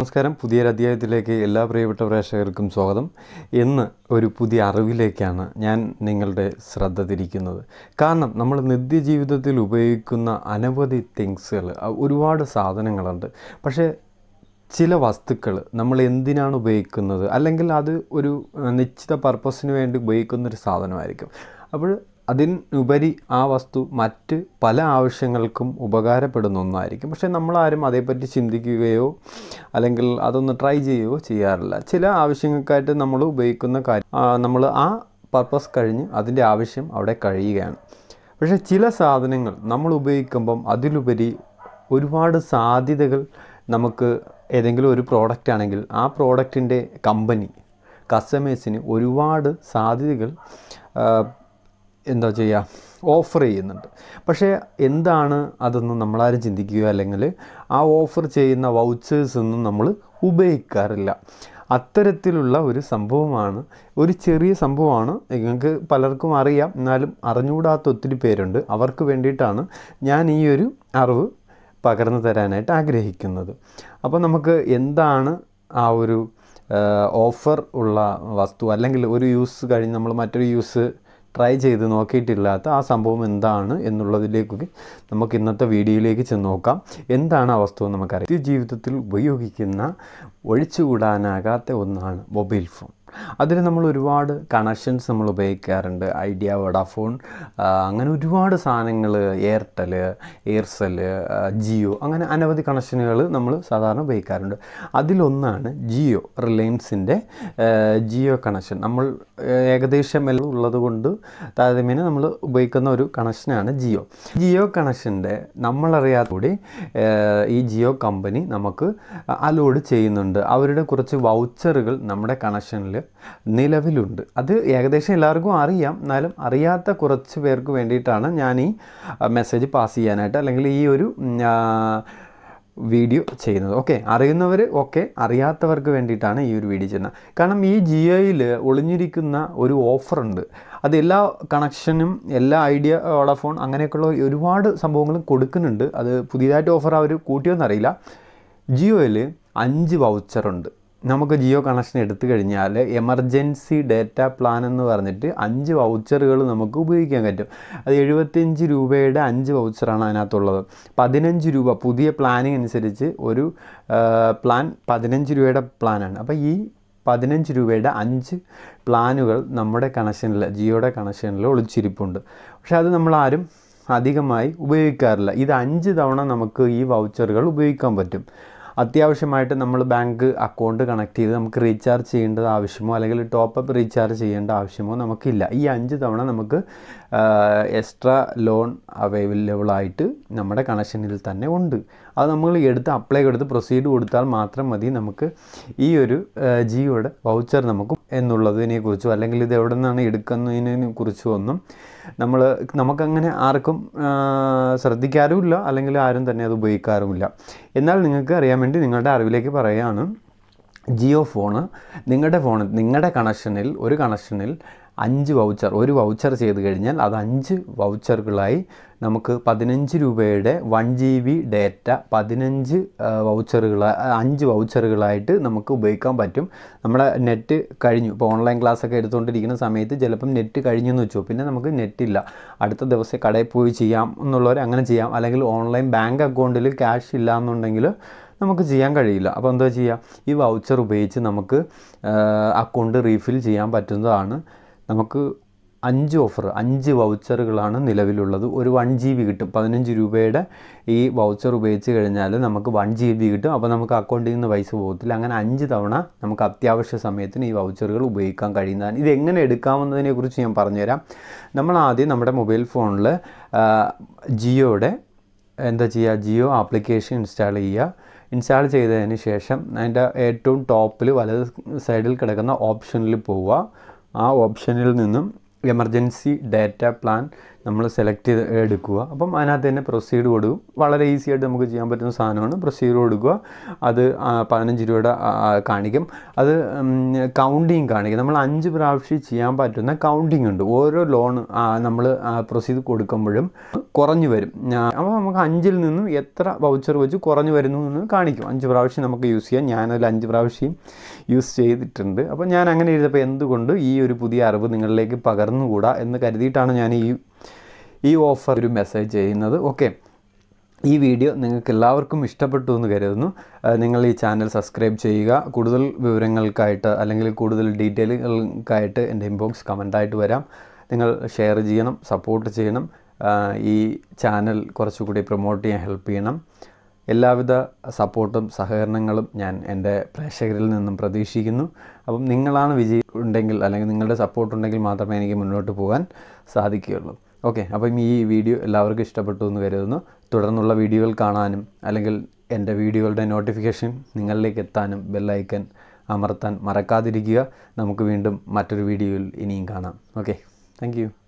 നമസ്കാരം അധ്യായത്തിലേക്ക് എല്ലാ പ്രിയപ്പെട്ട പ്രേക്ഷകർക്കും സ്വാഗതം ഇന്ന് ഒരു പുതിയ അറിവിലേക്കാണ് ഞാൻ നിങ്ങളുടെ ശ്രദ്ധ തിരിക്കുന്നത് കാരണം നമ്മൾ നിത്യജീവിതത്തിൽ ഉപയോഗിക്കുന്ന അനവധി തിങ്സുകൾ ഒരുപാട് സാധനങ്ങളുണ്ട് പക്ഷേ ചില വസ്തുക്കൾ നമ്മൾ എന്തിനാണ് ഉപയോഗിക്കുന്നത് അല്ലെങ്കിൽ അത് ഒരു നിശ്ചിത പർപ്പസിന് വേണ്ടി ഉപയോഗിക്കുന്നൊരു സാധനമായിരിക്കും അപ്പോൾ അതിനുപരി ആ വസ്തു മറ്റ് പല ആവശ്യങ്ങൾക്കും ഉപകാരപ്പെടുന്ന ഒന്നായിരിക്കും പക്ഷേ നമ്മളാരും അതേപ്പറ്റി ചിന്തിക്കുകയോ അല്ലെങ്കിൽ അതൊന്ന് ട്രൈ ചെയ്യുകയോ ചെയ്യാറില്ല ചില ആവശ്യങ്ങൾക്കായിട്ട് നമ്മൾ ഉപയോഗിക്കുന്ന കാര്യം നമ്മൾ ആ പർപ്പസ് കഴിഞ്ഞ് അതിൻ്റെ ആവശ്യം അവിടെ കഴിയുകയാണ് പക്ഷേ ചില സാധനങ്ങൾ നമ്മൾ ഉപയോഗിക്കുമ്പം അതിലുപരി ഒരുപാട് സാധ്യതകൾ നമുക്ക് ഏതെങ്കിലും ഒരു പ്രോഡക്റ്റ് ആണെങ്കിൽ ആ പ്രോഡക്റ്റിൻ്റെ കമ്പനി കസ്റ്റമേഴ്സിന് ഒരുപാട് സാധ്യതകൾ എന്താ ചെയ്യുക ഓഫർ ചെയ്യുന്നുണ്ട് പക്ഷേ എന്താണ് അതെന്ന് നമ്മളാരും ചിന്തിക്കുക അല്ലെങ്കിൽ ആ ഓഫർ ചെയ്യുന്ന വൗച്ചേഴ്സ് ഒന്നും നമ്മൾ ഉപയോഗിക്കാറില്ല അത്തരത്തിലുള്ള ഒരു സംഭവമാണ് ഒരു ചെറിയ സംഭവമാണ് നിങ്ങൾക്ക് പലർക്കും അറിയാം എന്നാലും അറിഞ്ഞുകൂടാത്ത ഒത്തിരി പേരുണ്ട് അവർക്ക് വേണ്ടിയിട്ടാണ് ഞാൻ ഈ ഒരു അറിവ് പകർന്നു തരാനായിട്ട് ആഗ്രഹിക്കുന്നത് അപ്പോൾ നമുക്ക് എന്താണ് ആ ഒരു ഓഫർ ഉള്ള വസ്തു അല്ലെങ്കിൽ ഒരു യൂസ് കഴിഞ്ഞ് നമ്മൾ മറ്റൊരു യൂസ് ട്രൈ ചെയ്ത് നോക്കിയിട്ടില്ലാത്ത ആ സംഭവം എന്താണ് എന്നുള്ളതിലേക്കൊക്കെ നമുക്ക് ഇന്നത്തെ വീഡിയോയിലേക്ക് ചെന്ന് നോക്കാം എന്താണ് ആ വസ്തു നമുക്കറിയാം ജീവിതത്തിൽ ഉപയോഗിക്കുന്ന ഒഴിച്ചുകൂടാനാകാത്ത ഒന്നാണ് മൊബൈൽ ഫോൺ അതിൽ നമ്മൾ ഒരുപാട് കണക്ഷൻസ് നമ്മൾ ഉപയോഗിക്കാറുണ്ട് ഐഡിയ വഡാഫോൺ അങ്ങനെ ഒരുപാട് സാധനങ്ങൾ എയർടെൽ എയർസെൽ ജിയോ അങ്ങനെ അനവധി കണക്ഷനുകൾ നമ്മൾ സാധാരണ ഉപയോഗിക്കാറുണ്ട് അതിലൊന്നാണ് ജിയോ റിലയൻസിൻ്റെ ജിയോ കണക്ഷൻ നമ്മൾ ഏകദേശം എല്ലാം ഉള്ളതുകൊണ്ട് താരതമ്യേന നമ്മൾ ഉപയോഗിക്കുന്ന ഒരു കണക്ഷനാണ് ജിയോ ജിയോ കണക്ഷൻ്റെ നമ്മളറിയാത്ത കൂടി ഈ ജിയോ കമ്പനി നമുക്ക് അലോഡ് ചെയ്യുന്നുണ്ട് അവരുടെ കുറച്ച് വൗച്ചറുകൾ നമ്മുടെ കണക്ഷനിൽ നിലവിലുണ്ട് അത് ഏകദേശം എല്ലാവർക്കും അറിയാം എന്നാലും അറിയാത്ത കുറച്ച് പേർക്ക് വേണ്ടിയിട്ടാണ് ഞാൻ ഈ മെസ്സേജ് പാസ് ചെയ്യാനായിട്ട് അല്ലെങ്കിൽ ഈ ഒരു വീഡിയോ ചെയ്യുന്നത് ഓക്കെ അറിയുന്നവർ ഓക്കെ അറിയാത്തവർക്ക് വേണ്ടിയിട്ടാണ് ഈ ഒരു വീഡിയോ ചെയ്യുന്നത് കാരണം ഈ ജിയോയിൽ ഒളിഞ്ഞിരിക്കുന്ന ഒരു ഓഫറുണ്ട് അത് എല്ലാ കണക്ഷനും എല്ലാ ഐഡിയ വോഡഫോൺ അങ്ങനെയൊക്കെയുള്ള ഒരുപാട് സംഭവങ്ങളും കൊടുക്കുന്നുണ്ട് അത് പുതിയതായിട്ട് ഓഫർ അവർ കൂട്ടിയോന്നറിയില്ല ജിയോയിൽ അഞ്ച് വൗച്ചറുണ്ട് നമുക്ക് ജിയോ കണക്ഷൻ എടുത്തു കഴിഞ്ഞാൽ എമർജൻസി ഡേറ്റ പ്ലാൻ എന്ന് പറഞ്ഞിട്ട് അഞ്ച് വൗച്ചറുകൾ നമുക്ക് ഉപയോഗിക്കാൻ പറ്റും അത് എഴുപത്തിയഞ്ച് രൂപയുടെ അഞ്ച് വൗച്ചറാണ് അതിനകത്തുള്ളത് പതിനഞ്ച് രൂപ പുതിയ പ്ലാനിങ് അനുസരിച്ച് ഒരു പ്ലാൻ പതിനഞ്ച് രൂപയുടെ പ്ലാനാണ് അപ്പോൾ ഈ പതിനഞ്ച് രൂപയുടെ അഞ്ച് പ്ലാനുകൾ നമ്മുടെ കണക്ഷനിൽ ജിയോയുടെ കണക്ഷനിൽ ഒളിച്ചിരിപ്പുണ്ട് പക്ഷേ അത് നമ്മളാരും അധികമായി ഉപയോഗിക്കാറില്ല ഇത് അഞ്ച് തവണ നമുക്ക് ഈ വൗച്ചറുകൾ ഉപയോഗിക്കാൻ പറ്റും അത്യാവശ്യമായിട്ട് നമ്മൾ ബാങ്ക് അക്കൗണ്ട് കണക്ട് ചെയ്ത് നമുക്ക് റീചാർജ് ചെയ്യേണ്ടത് ആവശ്യമോ അല്ലെങ്കിൽ ടോപ്പ് അപ്പ് റീചാർജ് ചെയ്യേണ്ട ആവശ്യമോ നമുക്കില്ല ഈ അഞ്ച് തവണ നമുക്ക് എക്സ്ട്രാ ലോൺ അവൈലബിൾ ആയിട്ട് നമ്മുടെ കണക്ഷനിൽ തന്നെ ഉണ്ട് അത് നമ്മൾ എടുത്ത് അപ്ലൈ കൊടുത്ത് പ്രൊസീഡ് കൊടുത്താൽ മാത്രം മതി നമുക്ക് ഈ ഒരു ജിയോയുടെ വൗച്ചർ നമുക്ക് എന്നുള്ളതിനെക്കുറിച്ചോ അല്ലെങ്കിൽ ഇത് എവിടെ നിന്നാണ് എടുക്കുന്നതിനെ കുറിച്ചോ ഒന്നും നമ്മൾ നമുക്കങ്ങനെ ആർക്കും ശ്രദ്ധിക്കാറുമില്ല അല്ലെങ്കിൽ ആരും തന്നെ അത് ഉപയോഗിക്കാറുമില്ല എന്നാൽ നിങ്ങൾക്ക് അറിയാൻ വേണ്ടി നിങ്ങളുടെ അറിവിലേക്ക് പറയുകയാണ് ജിയോ ഫോണ് നിങ്ങളുടെ ഫോണിൽ നിങ്ങളുടെ കണക്ഷനിൽ ഒരു കണക്ഷനിൽ അഞ്ച് വൗച്ചർ ഒരു വൗച്ചർ ചെയ്ത് കഴിഞ്ഞാൽ അത് അഞ്ച് വൗച്ചറുകളായി നമുക്ക് പതിനഞ്ച് രൂപയുടെ വൺ ജി ബി ഡേറ്റ പതിനഞ്ച് വൗച്ചറുകൾ അഞ്ച് വൗച്ചറുകളായിട്ട് നമുക്ക് ഉപയോഗിക്കാൻ പറ്റും നമ്മുടെ നെറ്റ് കഴിഞ്ഞു ഇപ്പോൾ ഓൺലൈൻ ക്ലാസ്സൊക്കെ എടുത്തുകൊണ്ടിരിക്കുന്ന സമയത്ത് ചിലപ്പം നെറ്റ് എന്ന് വെച്ചു പിന്നെ നമുക്ക് നെറ്റില്ല അടുത്ത ദിവസം കടയിൽ പോയി ചെയ്യാം എന്നുള്ളവർ അങ്ങനെ ചെയ്യാം അല്ലെങ്കിൽ ഓൺലൈൻ ബാങ്ക് അക്കൗണ്ടിൽ ക്യാഷ് ഇല്ല എന്നുണ്ടെങ്കിൽ നമുക്ക് ചെയ്യാൻ കഴിയില്ല അപ്പോൾ എന്താ ചെയ്യുക ഈ വൗച്ചർ ഉപയോഗിച്ച് നമുക്ക് അക്കൗണ്ട് റീഫിൽ ചെയ്യാൻ പറ്റുന്നതാണ് നമുക്ക് അഞ്ച് ഓഫർ അഞ്ച് വൗച്ചറുകളാണ് നിലവിലുള്ളത് ഒരു വൺ ജി ബി കിട്ടും പതിനഞ്ച് രൂപയുടെ ഈ വൗച്ചർ ഉപയോഗിച്ച് കഴിഞ്ഞാൽ നമുക്ക് വൺ ജി ബി കിട്ടും അപ്പോൾ നമുക്ക് അക്കൗണ്ടിൽ നിന്ന് പൈസ പോകത്തില്ല അങ്ങനെ അഞ്ച് തവണ നമുക്ക് അത്യാവശ്യ സമയത്തിന് ഈ വൗച്ചറുകൾ ഉപയോഗിക്കാൻ കഴിയുന്നതാണ് ഇത് എങ്ങനെ എടുക്കാമെന്നതിനെക്കുറിച്ച് ഞാൻ പറഞ്ഞുതരാം നമ്മൾ ആദ്യം നമ്മുടെ മൊബൈൽ ഫോണിൽ ജിയോയുടെ എന്താ ചെയ്യുക ജിയോ ആപ്ലിക്കേഷൻ ഇൻസ്റ്റാൾ ചെയ്യുക ഇൻസ്റ്റാൾ ചെയ്തതിന് ശേഷം അതിൻ്റെ ഏറ്റവും ടോപ്പിൽ വലത് സൈഡിൽ കിടക്കുന്ന ഓപ്ഷനിൽ പോവുക ആ ഓപ്ഷനിൽ നിന്നും എമർജൻസി ഡാറ്റ പ്ലാൻ നമ്മൾ സെലക്ട് ചെയ്ത് എടുക്കുക അപ്പം അതിനകത്ത് തന്നെ പ്രൊസീഡ് കൊടുക്കും വളരെ ഈസി ആയിട്ട് നമുക്ക് ചെയ്യാൻ പറ്റുന്ന സാധനമാണ് പ്രൊസീഡ് കൊടുക്കുക അത് പതിനഞ്ച് രൂപയുടെ കാണിക്കും അത് കൗണ്ടിങ് കാണിക്കും നമ്മൾ അഞ്ച് പ്രാവശ്യം ചെയ്യാൻ പറ്റുന്ന കൗണ്ടിങ് ഉണ്ട് ഓരോ ലോൺ നമ്മൾ പ്രൊസീഡ് കൊടുക്കുമ്പോഴും കുറഞ്ഞു വരും അപ്പോൾ നമുക്ക് അഞ്ചിൽ നിന്നും എത്ര വൗച്ചർ വെച്ച് കുറഞ്ഞു വരുന്നു എന്ന് കാണിക്കും അഞ്ച് പ്രാവശ്യം നമുക്ക് യൂസ് ചെയ്യാം ഞാനതിൽ അഞ്ച് പ്രാവശ്യം യൂസ് ചെയ്തിട്ടുണ്ട് അപ്പോൾ ഞാൻ അങ്ങനെ എഴുതപ്പോൾ എന്തുകൊണ്ട് ഈ ഒരു പുതിയ അറിവ് നിങ്ങളിലേക്ക് പകർന്നുകൂടാ എന്ന് കരുതിയിട്ടാണ് ഞാൻ ഈ ഈ ഓഫർ ഒരു മെസ്സേജ് ചെയ്യുന്നത് ഓക്കെ ഈ വീഡിയോ നിങ്ങൾക്ക് എല്ലാവർക്കും ഇഷ്ടപ്പെട്ടു എന്ന് കരുതുന്നു നിങ്ങൾ ഈ ചാനൽ സബ്സ്ക്രൈബ് ചെയ്യുക കൂടുതൽ വിവരങ്ങൾക്കായിട്ട് അല്ലെങ്കിൽ കൂടുതൽ ഡീറ്റെയിലുകൾക്കായിട്ട് എൻ്റെ ഇൻബോക്സ് കമൻ്റായിട്ട് വരാം നിങ്ങൾ ഷെയർ ചെയ്യണം സപ്പോർട്ട് ചെയ്യണം ഈ ചാനൽ കുറച്ചുകൂടി പ്രൊമോട്ട് ചെയ്യാൻ ഹെൽപ്പ് ചെയ്യണം എല്ലാവിധ സപ്പോർട്ടും സഹകരണങ്ങളും ഞാൻ എൻ്റെ പ്രേക്ഷകരിൽ നിന്നും പ്രതീക്ഷിക്കുന്നു അപ്പം നിങ്ങളാണ് വിജയം ഉണ്ടെങ്കിൽ അല്ലെങ്കിൽ നിങ്ങളുടെ സപ്പോർട്ട് ഉണ്ടെങ്കിൽ മാത്രമേ എനിക്ക് മുന്നോട്ട് പോകാൻ സാധിക്കുകയുള്ളൂ ഓക്കെ അപ്പം ഈ വീഡിയോ എല്ലാവർക്കും ഇഷ്ടപ്പെട്ടു എന്ന് കരുതുന്നു തുടർന്നുള്ള വീഡിയോകൾ കാണാനും അല്ലെങ്കിൽ എൻ്റെ വീഡിയോകളുടെ നോട്ടിഫിക്കേഷൻ നിങ്ങളിലേക്ക് എത്താനും ബെല്ലൈക്കൻ അമർത്താൻ മറക്കാതിരിക്കുക നമുക്ക് വീണ്ടും മറ്റൊരു വീഡിയോയിൽ ഇനിയും കാണാം ഓക്കെ താങ്ക്